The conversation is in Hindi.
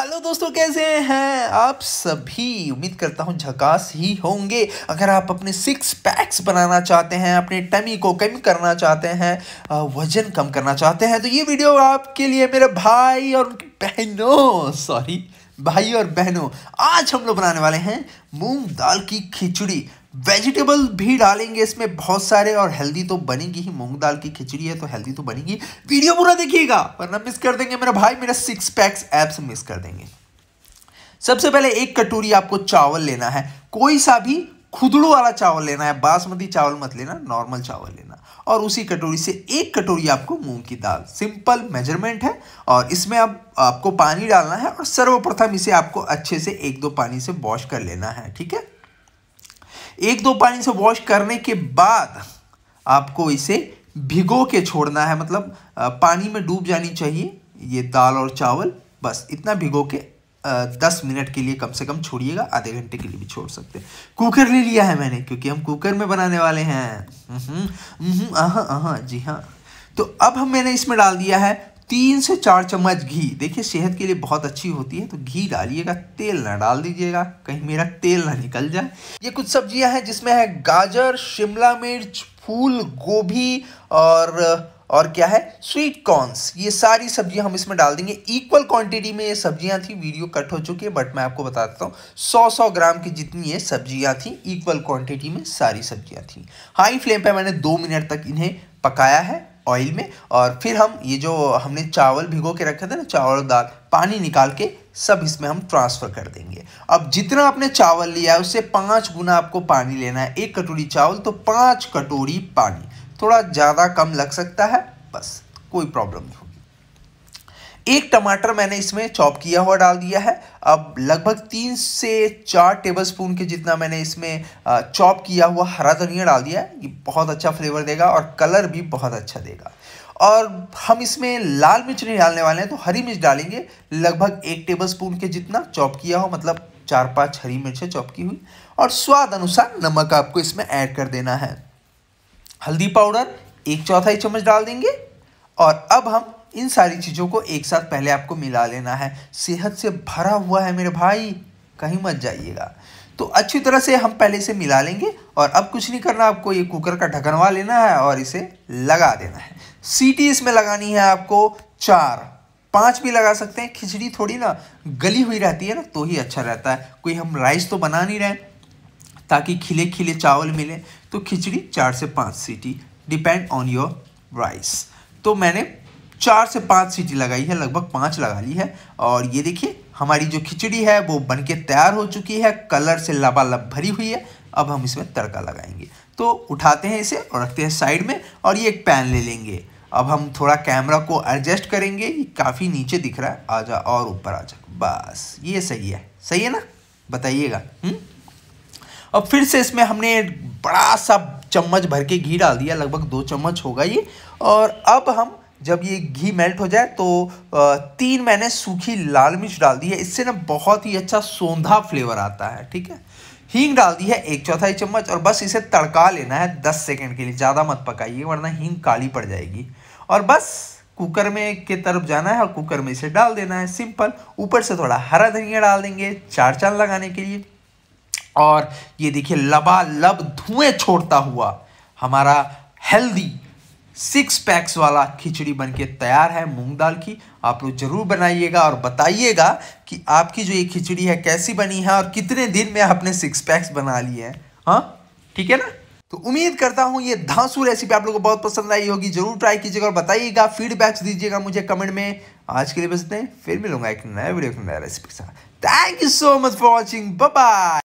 हेलो दोस्तों कैसे हैं आप सभी उम्मीद करता हूँ झकास ही होंगे अगर आप अपने सिक्स पैक्स बनाना चाहते हैं अपने टमी को कम करना चाहते हैं वजन कम करना चाहते हैं तो ये वीडियो आपके लिए मेरे भाई और बहनों सॉरी भाई और बहनों आज हम लोग बनाने वाले हैं मूंग दाल की खिचड़ी वेजिटेबल भी डालेंगे इसमें बहुत सारे और हेल्दी तो बनेगी ही मूंग दाल की खिचड़ी है तो हेल्दी तो बनेगी वीडियो पूरा देखिएगा वरना मिस कर देंगे मेरा भाई मेरा सिक्स पैक्स एप्स मिस कर देंगे सबसे पहले एक कटोरी आपको चावल लेना है कोई सा भी खुदड़ू वाला चावल लेना है बासमती चावल मत लेना नॉर्मल चावल लेना और उसी कटोरी से एक कटोरी आपको मूंग की दाल सिंपल मेजरमेंट है और इसमें आप आपको पानी डालना है और सर्वप्रथम इसे आपको अच्छे से एक दो पानी से वॉश कर लेना है ठीक है एक दो पानी से वॉश करने के बाद आपको इसे भिगो के छोड़ना है मतलब पानी में डूब जानी चाहिए ये दाल और चावल बस इतना भिगो के दस मिनट के लिए कम से कम छोड़िएगा आधे घंटे के लिए भी छोड़ सकते हैं कुकर ले लिया है मैंने क्योंकि हम कुकर में बनाने वाले हैं अह हम्म, हम्म, हम्म, जी हाँ तो अब हम मैंने इसमें डाल दिया है तीन से चार चम्मच घी देखिए सेहत के लिए बहुत अच्छी होती है तो घी डालिएगा तेल ना डाल दीजिएगा कहीं मेरा तेल ना निकल जाए ये कुछ सब्जियां हैं जिसमें है गाजर शिमला मिर्च फूल गोभी और और क्या है स्वीट कॉर्न्स ये सारी सब्जियां हम इसमें डाल देंगे इक्वल क्वांटिटी में ये सब्जियां थी वीडियो कट हो चुकी है बट मैं आपको बता देता हूँ सौ सौ ग्राम की जितनी ये सब्जियां थी इक्वल क्वांटिटी में सारी सब्जियां थी हाई फ्लेम पे मैंने दो मिनट तक इन्हें पकाया है ऑयल में और फिर हम ये जो हमने चावल भिगो के रखे थे ना चावल दाल पानी निकाल के सब इसमें हम ट्रांसफ़र कर देंगे अब जितना आपने चावल लिया है उससे पाँच गुना आपको पानी लेना है एक कटोरी चावल तो पाँच कटोरी पानी थोड़ा ज़्यादा कम लग सकता है बस कोई प्रॉब्लम नहीं होगी एक टमाटर मैंने इसमें चॉप किया हुआ डाल दिया है अब लगभग तीन से चार टेबल स्पून के जितना मैंने इसमें चॉप किया हुआ हरा धनिया डाल दिया है ये बहुत अच्छा फ्लेवर देगा और कलर भी बहुत अच्छा देगा और हम इसमें लाल मिर्च नहीं डालने वाले हैं तो हरी मिर्च डालेंगे लगभग एक टेबल स्पून के जितना चॉप किया हो मतलब चार पाँच हरी मिर्चें चॉप की हुई और स्वाद अनुसार नमक आपको इसमें ऐड कर देना है हल्दी पाउडर एक चौथाई चम्मच डाल देंगे और अब हम इन सारी चीज़ों को एक साथ पहले आपको मिला लेना है सेहत से भरा हुआ है मेरे भाई कहीं मत जाइएगा तो अच्छी तरह से हम पहले इसे मिला लेंगे और अब कुछ नहीं करना आपको ये कुकर का ढकनवा लेना है और इसे लगा देना है सीटी इसमें लगानी है आपको चार पाँच भी लगा सकते हैं खिचड़ी थोड़ी ना गली हुई रहती है ना तो ही अच्छा रहता है कोई हम राइस तो बना नहीं रहे ताकि खिले खिले चावल मिले तो खिचड़ी चार से पाँच सीटी डिपेंड ऑन योर राइस तो मैंने चार से पाँच सीटी लगाई है लगभग पाँच लगा ली है और ये देखिए हमारी जो खिचड़ी है वो बनके तैयार हो चुकी है कलर से लबालब भरी हुई है अब हम इसमें तड़का लगाएंगे तो उठाते हैं इसे और रखते हैं साइड में और ये एक पैन ले लेंगे अब हम थोड़ा कैमरा को एडजस्ट करेंगे काफ़ी नीचे दिख रहा है आ जा और ऊपर आ जा बस ये सही है सही है ना बताइएगा हम्म? अब फिर से इसमें हमने बड़ा सा चम्मच भर के घी डाल दिया लगभग दो चम्मच होगा ये और अब हम जब ये घी मेल्ट हो जाए तो तीन मैंने सूखी लाल मिर्च डाल दी है इससे ना बहुत ही अच्छा सोंधा फ्लेवर आता है ठीक है हींग डाल दी है एक चौथाई चम्मच और बस इसे तड़का लेना है दस सेकेंड के लिए ज़्यादा मत पकाइए वरना हींग काली पड़ जाएगी और बस कुकर में के तरफ जाना है और कुकर में इसे डाल देना है सिंपल ऊपर से थोड़ा हरा धनिया डाल देंगे चार चांद लगाने के लिए और ये देखिए लबालब धुएं छोड़ता हुआ हमारा हेल्दी सिक्स पैक्स वाला खिचड़ी बनके तैयार है मूंग दाल की आप लोग ज़रूर बनाइएगा और बताइएगा कि आपकी जो ये खिचड़ी है कैसी बनी है और कितने दिन में आपने सिक्स पैक्स बना लिए हैं हाँ ठीक है ना तो उम्मीद करता हूँ ये धांसू रेसिपी आप लोगों को बहुत पसंद आई होगी जरूर ट्राई कीजिएगा और बताइएगा फीडबैक्स दीजिएगा मुझे कमेंट में आज के लिए बस इतने फिर मिलूंगा एक नया वीडियो नया रेसिपी के साथ thank you so much for watching bye